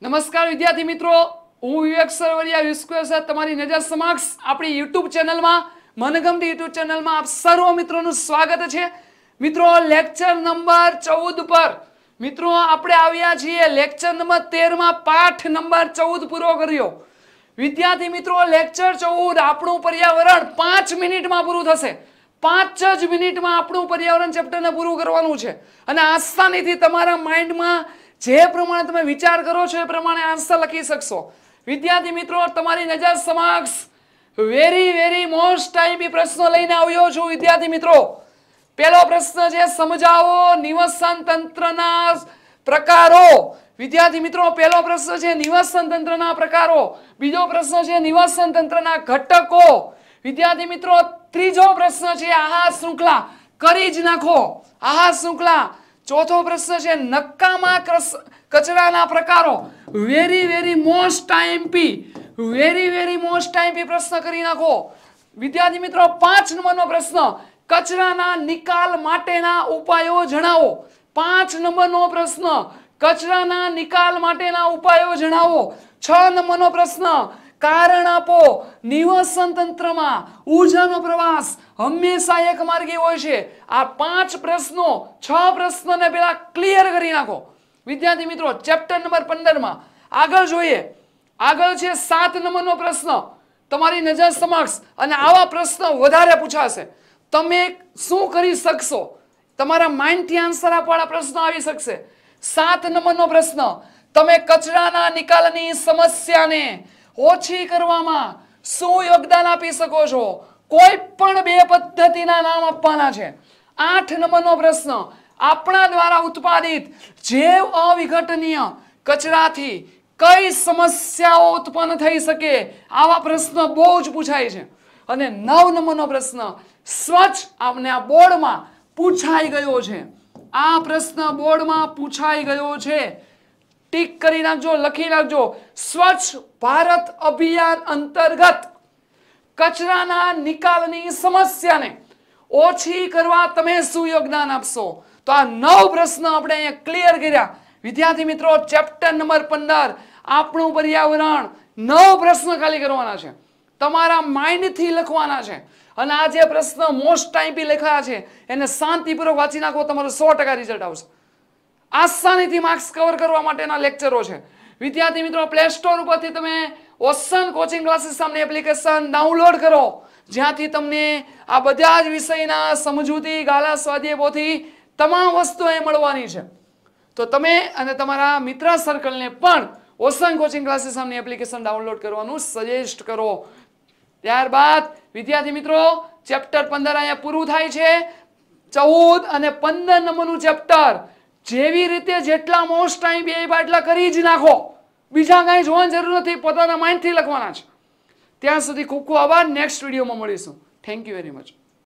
નમસ્કાર વિદ્યાર્થી મિત્રો હું વિવેક સરવરિયા વિસ્કવેર સાહેબ તમારી નજર સમક્ષ આપણી યુટ્યુબ ચેનલમાં મનગમતી યુટ્યુબ ચેનલમાં આપ સર્વ મિત્રોનું સ્વાગત છે મિત્રો લેક્ચર નંબર ચૌદ પર મિત્રો આપણે આવ્યા છીએ લેક્ચર નંબર તેરમાં પાઠ નંબર ચૌદ પૂરો કર્યો વિદ્યાર્થી મિત્રો લેક્ચર ચૌદ આપણું પર્યાવરણ પાંચ મિનિટમાં પૂરું થશે પાંચ જ મિનિટમાં આપણું પર્યાવરણ ચેપ્ટરને પૂરું કરવાનું છે અને આસાનીથી તમારા માઇન્ડમાં જે પ્રમાણે તમે વિચાર કરો છો એ પ્રમાણે આન્સર લખી શકશો વિદ્યાર્થી મિત્રો તમારી નજર સમક્ષ વેરી વેરી મોસ્ટ ટાઈમ પ્રશ્નો લઈને આવ્યો છું વિદ્યાર્થી મિત્રો પહેલો પ્રશ્ન છે સમજાવો નિવસન તંત્રના પ્રકારો વિદ્યાર્થી મિત્રો પહેલો પ્રશ્ન છે નિવસન તંત્રના પ્રકારો બીજો પ્રશ્ન છે નિવસન તંત્રના ઘટકો વિદ્યાર્થી મિત્રો ત્રીજો પ્રશ્ન છે આહાર શૃંખલા કરી જ નાખો આહાર શૃંખલા ચોથો પ્રશ્ન છે નક્કામાં કચરાના પ્રકારો very very most IMP very very most IMP પ્રશ્ન કરી નાખો વિદ્યાર્થી મિત્રો પાંચ નંબરનો પ્રશ્ન કચરાના નિકાલ માટેના ઉપાયો જણાવો પાંચ નંબરનો પ્રશ્ન કચરાના નિકાલ માટેના ઉપાયો જણાવો છ નંબરનો પ્રશ્ન કારણ આપો નિવસન તંત્રમાં ઉર્જાનો પ્રવાસ હંમેશા એક માર્ગી હોય છે આ પાંચ પ્રશ્નો છ પ્રશ્નોને પેલા ક્લિયર કરી નાખો વિદ્યાર્થી મિત્રો ચેપ્ટર નંબર પંદરમાં આગળ જોઈએ આગળ છે સાત નંબરનો પ્રશ્ન તમારી નજર સમક્ષ અને આવા પ્રશ્ન વધારે પૂછાશે તમે શું કરી શકશો તમારા માઇન્ડથી આન્સર આપવાળા પ્રશ્નો આવી શકશે સાત નંબરનો પ્રશ્ન તમે કચરાના નિકાલની સમસ્યાને ઓછી કરવામાં શું યોગદાન આપી શકો છો કોઈ પણ બે પદ્ધતિના નામ આપવાના છે આઠ નંબરનો પ્રશ્ન આપણા દ્વારા ઉત્પાદિત જેવ અવિઘટનીય કચરાથી કઈ સમસ્યાઓ ઉત્પન્ન થઈ શકે આવા પ્રશ્ન બહુ જ પૂછાય છે અને નવ નંબરનો પ્રશ્ન સ્વચ્છ આપને આ બોર્ડમાં પૂછાઈ ગયો છે આ પ્રશ્ન બોર્ડમાં પૂછાઈ ગયો છે ટીક કરી નાખજો લખી નાખજો સ્વચ્છ ભારત અભિયાન અંતર્ગત કચરાના નિકાલની સમસ્યાને ઓછી કરવા તમે શું યોગદાન આપશો તો આ નવ પ્રશ્ન આપણે અહીંયા ક્લિયર કર્યા વિદ્યાર્થી મિત્રો ચેપ્ટર નંબર પંદર આપણું પર્યાવરણ નવ પ્રશ્ન ખાલી કરવાના છે તમારા માઇન્ડથી લખવાના છે અને આ જે પ્રશ્ન મોસ્ટ ટાઈમ બી લખાયા છે એને શાંતિપૂર્વક વાંચી નાખો તમારો સો ટકા રિઝલ્ટ આવશે આસાનીથી માર્ક્સ કવર કરવા માટેના લેક્ચરો છે વિદ્યાર્થી મિત્રો પ્લે સ્ટોર ઉપરથી તમે ઓસન કોચિંગ ક્લાસીસ સામે એપ્લિકેશન ડાઉનલોડ કરો જ્યાંથી તમને આ બધા જ વિષયના સમજૂતી ગાલા સ્વાધ્યાયપોથી તમામ વસ્તુ એ મળવાની છે તો તમે અને તમારા મિત્ર સર્કલને પણ ઓસન કોચિંગ ક્લાસીસ સામે એપ્લિકેશન ડાઉનલોડ કરવાનું સજેસ્ટ કરો ત્યારબાદ વિદ્યાર્થી મિત્રો ચેપ્ટર પંદર અહીંયા પૂરું થાય છે ચૌદ અને પંદર નંબરનું ચેપ્ટર જેવી રીતે જેટલા મોસ્ટ ટાઈમ બે એટલા કરી જ નાખો બીજા કાંઈ જોવાની જરૂર નથી પોતાના માઇન્ડથી લખવાના છે ત્યાં સુધી ખૂબ ખૂબ આભાર નેક્સ્ટ વિડીયોમાં મળીશું થેન્ક યુ વેરી મચ